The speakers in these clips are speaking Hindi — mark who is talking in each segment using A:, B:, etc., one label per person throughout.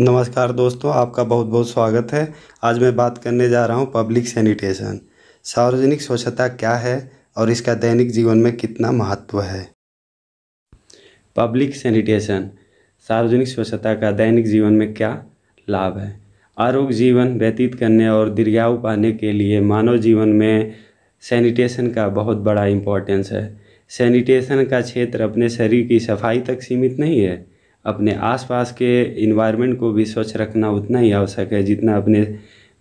A: नमस्कार दोस्तों आपका बहुत बहुत स्वागत है आज मैं बात करने जा रहा हूँ पब्लिक सैनिटेशन सार्वजनिक स्वच्छता क्या है और इसका दैनिक जीवन में कितना महत्व है पब्लिक सैनिटेशन सार्वजनिक स्वच्छता का दैनिक जीवन में क्या लाभ है आरोग्य जीवन व्यतीत करने और दीर्घायु पाने के लिए मानव जीवन में सैनिटेशन का बहुत बड़ा इम्पोर्टेंस है सैनिटेशन का क्षेत्र अपने शरीर की सफाई तक सीमित नहीं है अपने आसपास के इन्वायरमेंट को भी स्वच्छ रखना उतना ही आवश्यक है जितना अपने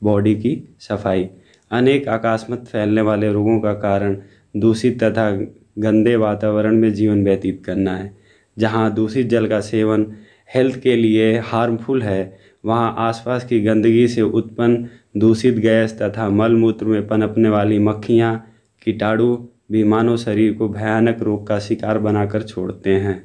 A: बॉडी की सफाई अनेक आकस्मत फैलने वाले रोगों का कारण दूषित तथा गंदे वातावरण में जीवन व्यतीत करना है जहाँ दूषित जल का सेवन हेल्थ के लिए हार्मफुल है वहाँ आसपास की गंदगी से उत्पन्न दूषित गैस तथा मल मूत्र में पनपने वाली मक्खियाँ कीटाणु भी मानव शरीर को भयानक रोग का शिकार बनाकर छोड़ते हैं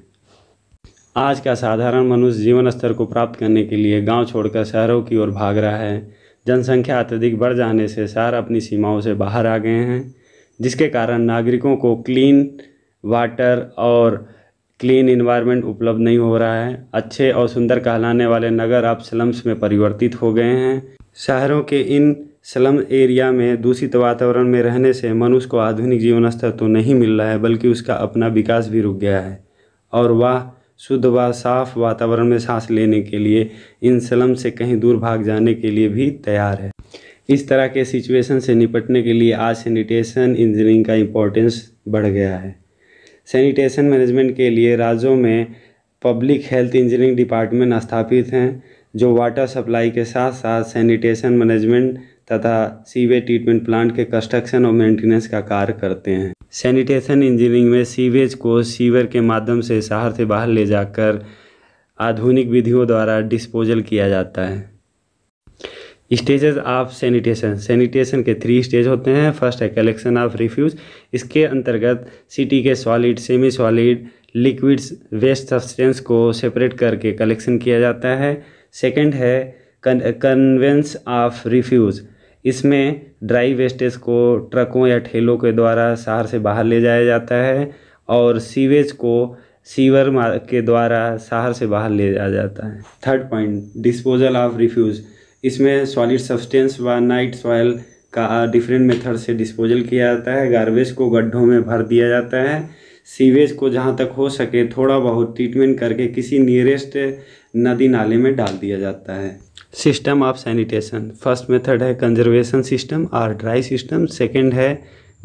A: आज का साधारण मनुष्य जीवन स्तर को प्राप्त करने के लिए गांव छोड़कर शहरों की ओर भाग रहा है जनसंख्या अत्यधिक बढ़ जाने से शहर अपनी सीमाओं से बाहर आ गए हैं जिसके कारण नागरिकों को क्लीन वाटर और क्लीन इन्वायरमेंट उपलब्ध नहीं हो रहा है अच्छे और सुंदर कहलाने वाले नगर अब स्लम्स में परिवर्तित हो गए हैं शहरों के इन स्लम एरिया में दूषित वातावरण में रहने से मनुष्य को आधुनिक जीवन स्तर तो नहीं मिल रहा है बल्कि उसका अपना विकास भी रुक गया है और वह शुद्ध व साफ वातावरण में सांस लेने के लिए इन सलम से कहीं दूर भाग जाने के लिए भी तैयार है इस तरह के सिचुएशन से निपटने के लिए आज सैनिटेशन इंजीनियरिंग का इम्पोर्टेंस बढ़ गया है सैनिटेशन मैनेजमेंट के लिए राज्यों में पब्लिक हेल्थ इंजीनियरिंग डिपार्टमेंट स्थापित हैं जो वाटर सप्लाई के साथ साथ सैनिटेशन मैनेजमेंट तथा सीवे ट्रीटमेंट प्लांट के कंस्ट्रक्शन और मेंटेनेंस का कार्य करते हैं सैनिटेशन इंजीनियरिंग में सीवेज को सीवर के माध्यम से शहर से बाहर ले जाकर आधुनिक विधियों द्वारा डिस्पोजल किया जाता है स्टेजेस ऑफ सैनिटेशन सैनिटेशन के थ्री स्टेज होते हैं फर्स्ट है कलेक्शन ऑफ रिफ्यूज इसके अंतर्गत सिटी के solid semi solid liquids waste substance को सेपरेट करके कलेक्शन किया जाता है सेकंड है कन्वेंस ऑफ रिफ्यूज़ इसमें ड्राई वेस्टेज को ट्रकों या ठेलों के द्वारा शहर से बाहर ले जाया जाता है और सीवेज को सीवर के द्वारा शहर से बाहर ले जाया जाता है third point disposal of refuse इसमें सॉलिड सब्सटेंस व नाइट सॉयल का डिफरेंट मेथड से डिस्पोजल किया जाता है गार्बेज को गड्ढों में भर दिया जाता है सीवेज को जहाँ तक हो सके थोड़ा बहुत ट्रीटमेंट करके किसी नियरेस्ट नदी नाले में डाल दिया जाता है system of sanitation first method है कंजर्वेशन सिस्टम और ड्राई सिस्टम सेकेंड है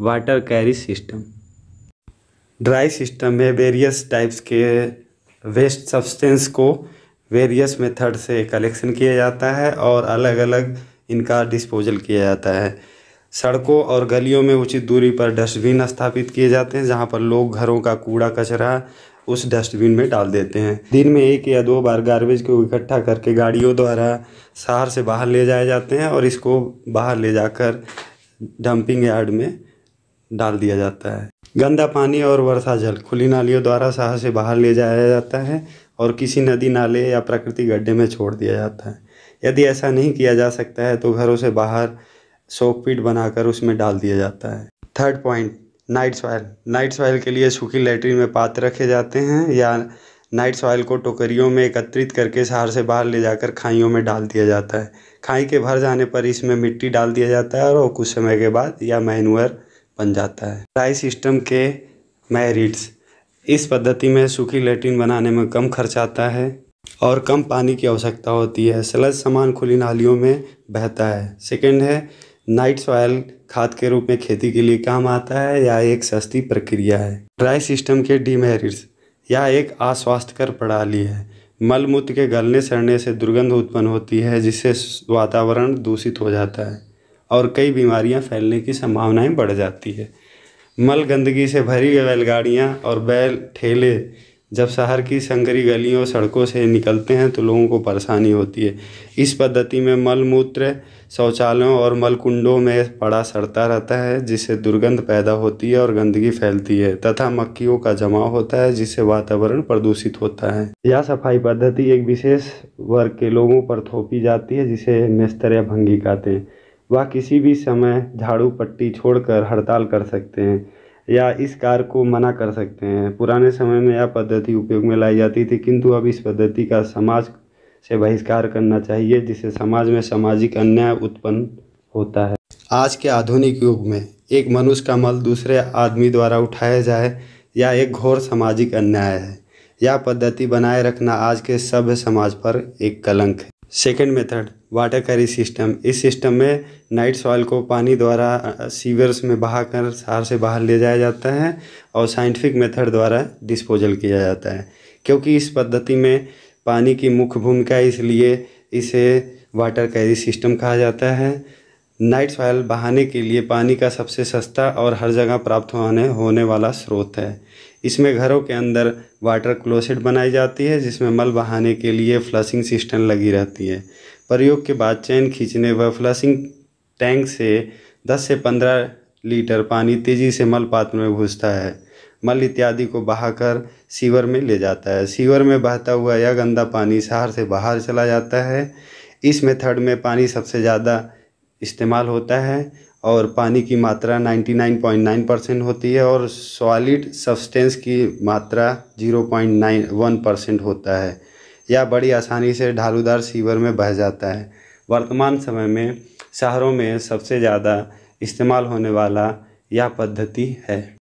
A: water carry system dry system में वेरियस टाइप्स के वेस्ट सब्सटेंस को वेरियस मेथड से कलेक्शन किया जाता है और अलग अलग इनका डिस्पोजल किया जाता है सड़कों और गलियों में उचित दूरी पर डस्टबिन स्थापित किए जाते हैं जहाँ पर लोग घरों का कूड़ा कचरा उस डस्टबिन में डाल देते हैं दिन में एक या दो बार गार्बेज को इकट्ठा करके गाड़ियों द्वारा शहर से बाहर ले जाए जाते हैं और इसको बाहर ले जाकर डंपिंग यार्ड में डाल दिया जाता है गंदा पानी और वर्षा जल खुली नालियों द्वारा शहर से बाहर ले जाया जाता है और किसी नदी नाले या प्राकृतिक गड्ढे में छोड़ दिया जाता है यदि ऐसा नहीं किया जा सकता है तो घरों से बाहर सोकपीट बनाकर उसमें डाल दिया जाता है third point night soil night soil के लिए सूखी लेटरीन में पात्र रखे जाते हैं या नाइट सॉयल को टोकरियों में एकत्रित करके शहर से बाहर ले जाकर खाइयों में डाल दिया जाता है खाई के भर जाने पर इसमें मिट्टी डाल दिया जाता है और कुछ समय के बाद यह मैनुअर बन जाता है ड्राई सिस्टम के मैरिट्स इस पद्धति में सूखी लेटरिन बनाने में कम खर्च आता है और कम पानी की आवश्यकता होती है सलज सामान खुली नालियों में बहता है सेकेंड है नाइट सॉयल खाद के रूप में खेती के लिए काम आता है या एक सस्ती प्रक्रिया है ड्राई सिस्टम के डिमेरिट्स यह एक अस्वास्थ्यकर प्रणाली है मलमूत्र के गलने सड़ने से दुर्गंध उत्पन्न होती है जिससे वातावरण दूषित हो जाता है और कई बीमारियां फैलने की संभावनाएं बढ़ जाती है मल गंदगी से भरी बैलगाड़ियाँ और बैल ठेले जब शहर की संगरी गलियों सड़कों से निकलते हैं तो लोगों को परेशानी होती है इस पद्धति में मल मूत्र शौचालयों और मलकुंडों में पड़ा सड़ता रहता है जिससे दुर्गंध पैदा होती है और गंदगी फैलती है तथा मक्खियों का जमाव होता है जिससे वातावरण प्रदूषित होता है यह सफाई पद्धति एक विशेष वर्ग के लोगों पर थोपी जाती है जिसे मेस्तर भंगी कहते हैं वह किसी भी समय झाड़ू पट्टी छोड़कर हड़ताल कर सकते हैं या इस कार्य को मना कर सकते हैं पुराने समय में यह पद्धति उपयोग में लाई जाती थी किंतु अब इस पद्धति का समाज से बहिष्कार करना चाहिए जिससे समाज में सामाजिक अन्याय उत्पन्न होता है आज के आधुनिक युग में एक मनुष्य का मल दूसरे आदमी द्वारा उठाया जाए या एक घोर सामाजिक अन्याय है यह पद्धति बनाए रखना आज के सभ्य समाज पर एक कलंक है second method water carry system इस सिस्टम में नाइट सॉइल को पानी द्वारा सीवर्स में बहाकर सार से बाहर ले जाया जाता है और साइंटिफिक मेथड द्वारा डिस्पोजल किया जाता है क्योंकि इस पद्धति में पानी की मुख्य भूमिका इसलिए इसे वाटर कैरी सिस्टम कहा जाता है नाइट सॉयल बहाने के लिए पानी का सबसे सस्ता और हर जगह प्राप्त होने होने वाला स्रोत है इसमें घरों के अंदर वाटर क्लोसेट बनाई जाती है जिसमें मल बहाने के लिए फ्लशिंग सिस्टम लगी रहती है प्रयोग के बाद चैन खींचने व फ्लशिंग टैंक से 10 से 15 लीटर पानी तेज़ी से मल पात्र में घुसता है मल इत्यादि को बहाकर सीवर में ले जाता है सीवर में बहता हुआ यह गंदा पानी शहर से बाहर चला जाता है इस मेथड में पानी सबसे ज़्यादा इस्तेमाल होता है और पानी की मात्रा 99.9 परसेंट होती है और सॉलिड सब्सटेंस की मात्रा 0.91 परसेंट होता है यह बड़ी आसानी से ढालूदार सीवर में बह जाता है वर्तमान समय में शहरों में सबसे ज़्यादा इस्तेमाल होने वाला यह पद्धति है